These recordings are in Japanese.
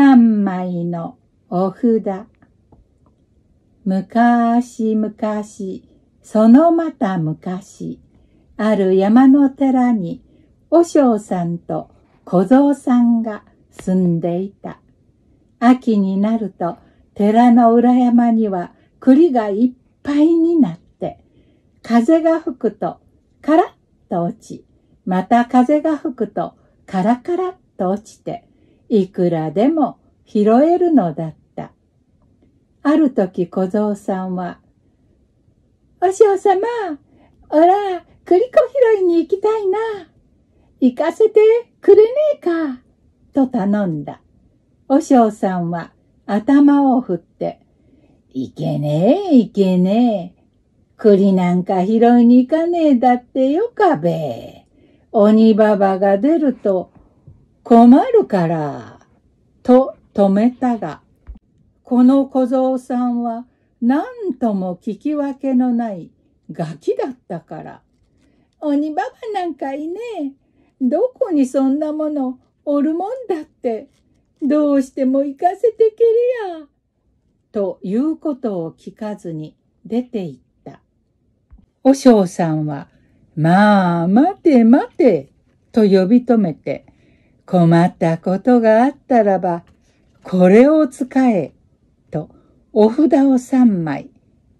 三枚のお札。昔々、そのまた昔、ある山の寺に、和尚さんと小僧さんが住んでいた。秋になると、寺の裏山には栗がいっぱいになって、風が吹くとカラッと落ち、また風が吹くとカラカラッと落ちて、いくらでも拾えるのだった。ある時小僧さんは、お嬢様、おら、栗子拾いに行きたいな。行かせてくれねえか。と頼んだ。お嬢さんは頭を振って、いけねえ、いけねえ。栗なんか拾いに行かねえだってよかべ。鬼ばばが出ると困るから、と止めたが、この小僧さんは何とも聞き分けのないガキだったから、鬼ばばなんかいねえ。どこにそんなものおるもんだって、どうしても行かせてけりや。ということを聞かずに出て行った。おしょうさんは、まあ、待て待て、と呼び止めて、困ったことがあったらば、これを使え、と、お札を三枚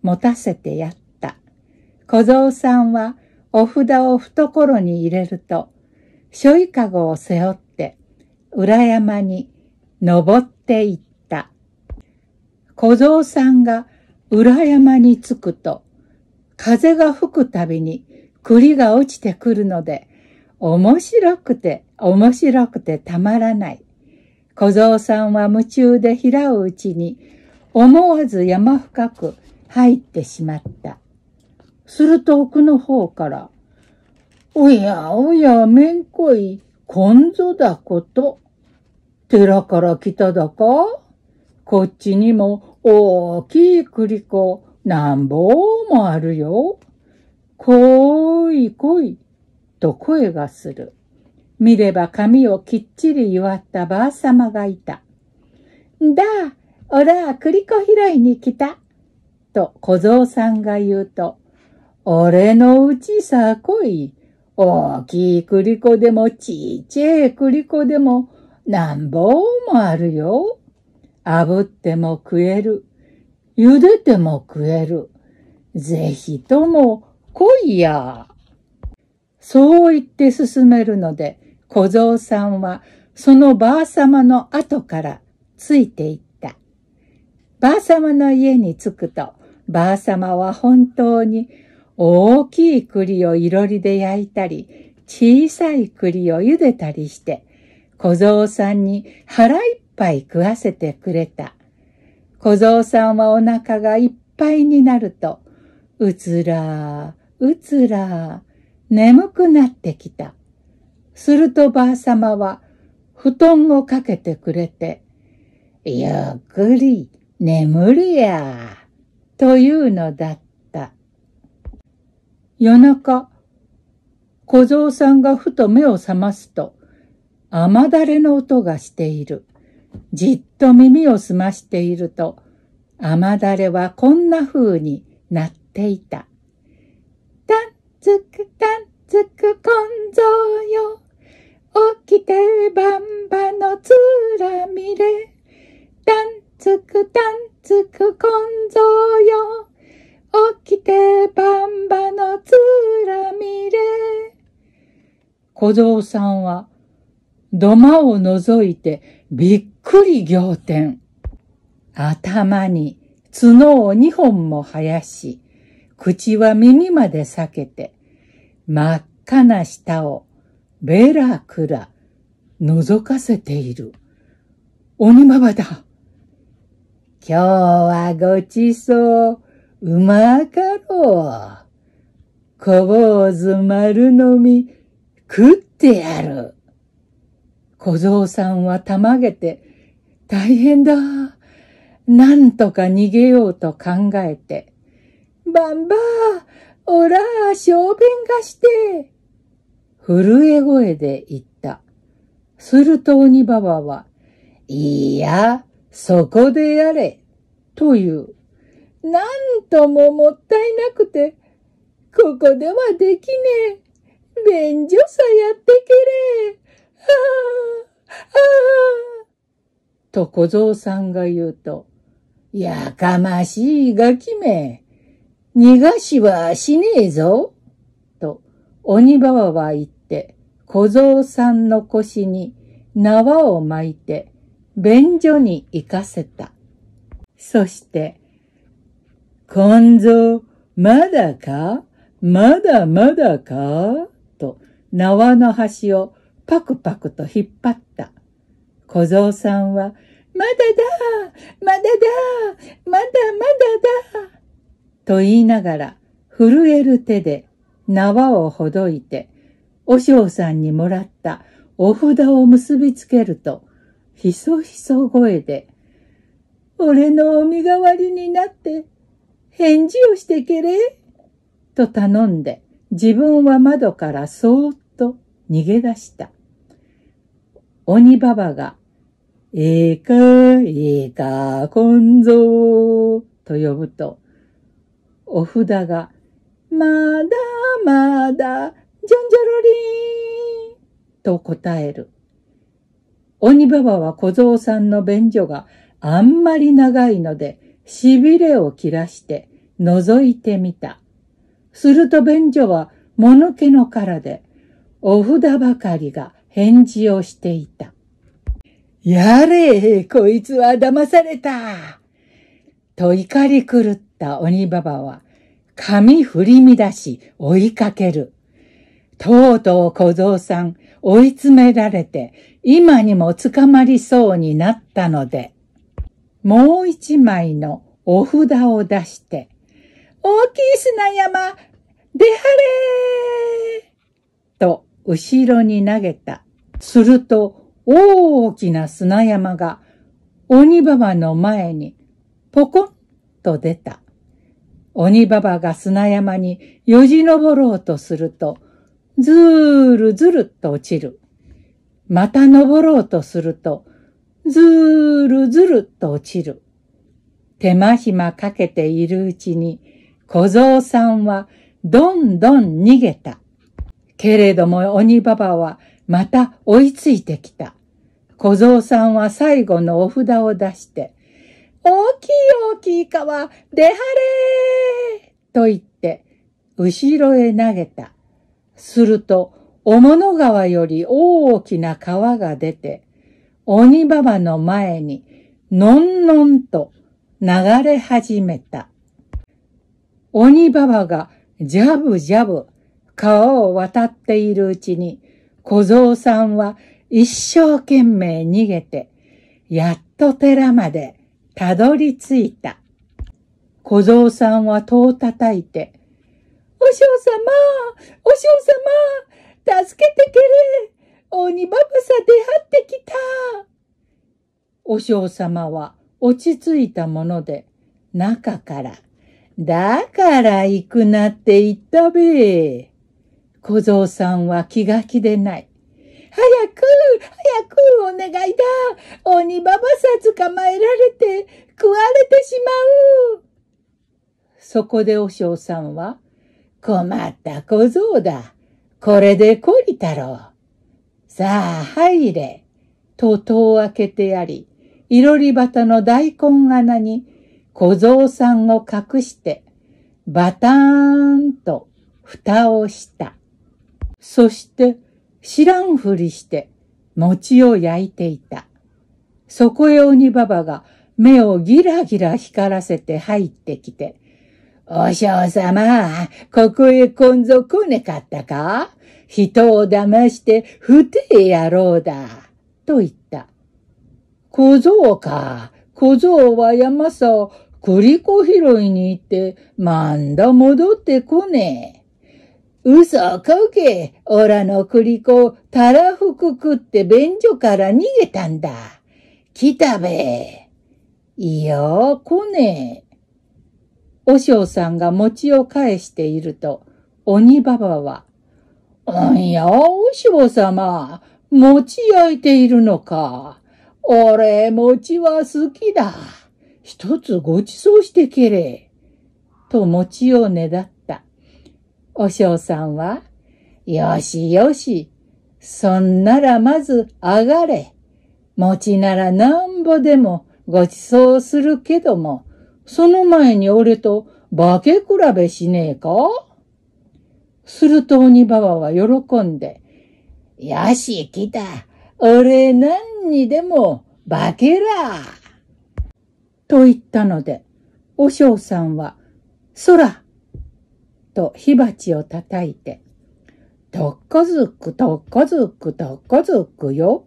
持たせてやった。小僧さんは、お札を懐に入れると、しょいかごを背負って、裏山に登っていった。小僧さんが裏山に着くと、風が吹くたびに栗が落ちてくるので、面白くて面白くてたまらない。小僧さんは夢中で平ううちに、思わず山深く入ってしまった。すると奥の方から、おやおや、めんこい、こんぞだこと。寺から来ただかこっちにも大きい栗子、なんぼもあるよ。ーいこい、と声がする。見れば髪をきっちり祝ったばあさまがいた。だあ、おら、栗子拾いに来た。と小僧さんが言うと、俺のうちさ来い。大きい栗子でもちっちゃい栗子でもなんぼもあるよ。炙っても食える。茹でても食える。ぜひとも来いや。そう言って進めるので、小僧さんはそのばあ様の後からついていった。ばあ様の家に着くと、ばあ様は本当に大きい栗をいろりで焼いたり、小さい栗を茹でたりして、小僧さんに腹いっぱい食わせてくれた。小僧さんはお腹がいっぱいになると、うつらうつら眠くなってきた。するとばあさまは、布団をかけてくれて、ゆっくり眠りや、というのだった。夜中、小僧さんがふと目を覚ますと、雨だれの音がしている。じっと耳を澄ましていると、雨だれはこんな風になっていた。たんつくたんつくこんぞうよ。起きてバンバのつらみれ。たんつくたんつくこんぞうよ。起きてバンバのつらみれ。小僧さんは、土間を覗いてびっくり仰天。頭に角を二本も生やし、口は耳まで裂けて、真っ赤な舌をベラクラ、覗かせている。鬼ババだ。今日はごちそう、うまかろう。小坊主丸飲み、食ってやる。小僧さんはたまげて、大変だ。なんとか逃げようと考えて、バンバー、おら、小便がして、震え声で言った。すると鬼ばバは、いや、そこでやれ、という。なんとももったいなくて、ここではできねえ。便所さやってけれ。はあ、はあ。と小僧さんが言うと、やかましいガキめ。逃がしはしねえぞ。と、鬼ばばは言った。小僧さんの腰に縄を巻いて、便所に行かせた。そして、今蔵、まだかまだまだかと、縄の端をパクパクと引っ張った。小僧さんは、まだだまだだまだまだだと言いながら、震える手で縄をほどいて、お尚さんにもらったお札を結びつけると、ひそひそ声で、俺のお身代わりになって返事をしてけれ、と頼んで自分は窓からそーっと逃げ出した。鬼ばばが、ええか、ええか、こんぞー、と呼ぶと、お札が、まだまだジャンジャロリーと答える。鬼ばばは小僧さんの便所があんまり長いので、痺れを切らして覗いてみた。すると便所はもぬけの殻で、お札ばかりが返事をしていた。やれ、こいつは騙された。と怒り狂った鬼ばばは、髪振り乱し追いかける。とうとう小僧さん、追い詰められて、今にも捕まりそうになったので、もう一枚のお札を出して、大きい砂山、出はれと、後ろに投げた。すると、大きな砂山が、鬼婆の前に、ポコンと出た。鬼婆が砂山によじ登ろうとすると、ずーるずるっと落ちる。また登ろうとすると、ずーるずると落ちる。手間暇かけているうちに、小僧さんはどんどん逃げた。けれども鬼ばばはまた追いついてきた。小僧さんは最後のお札を出して、大きい大きい川、出はれーと言って、後ろへ投げた。すると、おもの川より大きな川が出て、鬼ばばの前に、のんのんと流れ始めた。鬼ばばがジャブジャブ川を渡っているうちに、小僧さんは一生懸命逃げて、やっと寺までたどり着いた。小僧さんは戸を叩いて、お嬢様、お嬢様、助けてけれ。鬼バばさ出張ってきた。お嬢様は落ち着いたもので、中から、だから行くなって言ったべ。小僧さんは気が気でない。早く、早くお願いだ。鬼ばばさ捕まえられて、食われてしまう。そこでお嬢さんは、困った小僧だ。これで懲りたろう。さあ、入れ。と戸を開けてやり、いろり端の大根穴に小僧さんを隠して、バターンと蓋をした。そして、知らんふりして、餅を焼いていた。そこへ鬼ババが目をギラギラ光らせて入ってきて、お嬢様、ここへ今んぞ来ねかったか人を騙して不定野郎だ。と言った。小僧か。小僧は山さ、栗子拾いに行って、まんだ戻ってこねえ。嘘こけ。おらの栗子、たらふく食って便所から逃げたんだ。来たべ。いや、来ねえ。和尚さんが餅を返していると、鬼ばばは、んや、おしぼ様、餅焼いているのか。俺、餅は好きだ。一つごちそうしてけれ。と餅をねだった。おしょうさんは、よしよし、そんならまず上がれ。餅ならなんぼでもごちそうするけども、その前に俺と化け比べしねえかすると鬼ばは喜んで、よし、来た。俺何にでも化けら。と言ったので、おしょうさんは、空と火鉢を叩いて、とっかずく、とっかずく、とっかずくよ。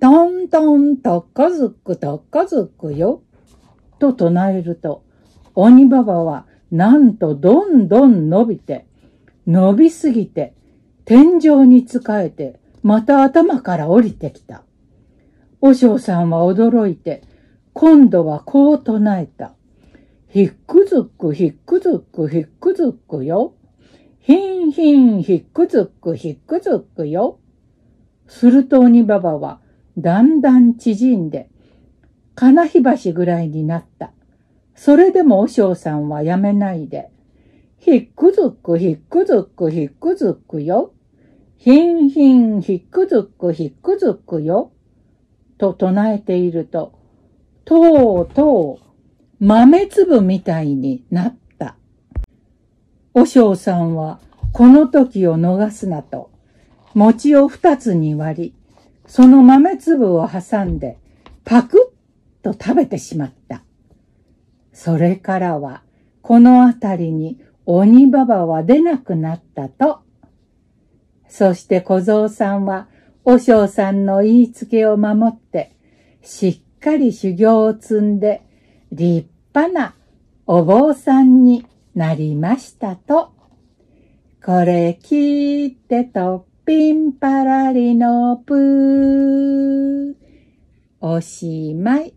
トントン、とっかずく、とっかずくよ。と唱えると、鬼ババはなんとどんどん伸びて、伸びすぎて、天井に仕えて、また頭から降りてきた。和尚さんは驚いて、今度はこう唱えた。ひっくずくひっくずくひっくずくよ。ひんひんひっくずくひっくずくよ。すると鬼ババはだんだん縮んで、金日橋ぐらいになった。それでも和尚さんはやめないで。ひっくずくひっくずくひっくずくよ。ひんひんひっくずくひっくずくよ。と唱えていると、とうとう豆粒みたいになった。和尚さんはこの時を逃すなと、餅を二つに割り、その豆粒を挟んでパクと食べてしまった。それからは、この辺りに鬼ばばは出なくなったと。そして小僧さんは、和尚さんの言いつけを守って、しっかり修行を積んで、立派なお坊さんになりましたと。これ聞いてと、ピンパラリのプー。おしまい。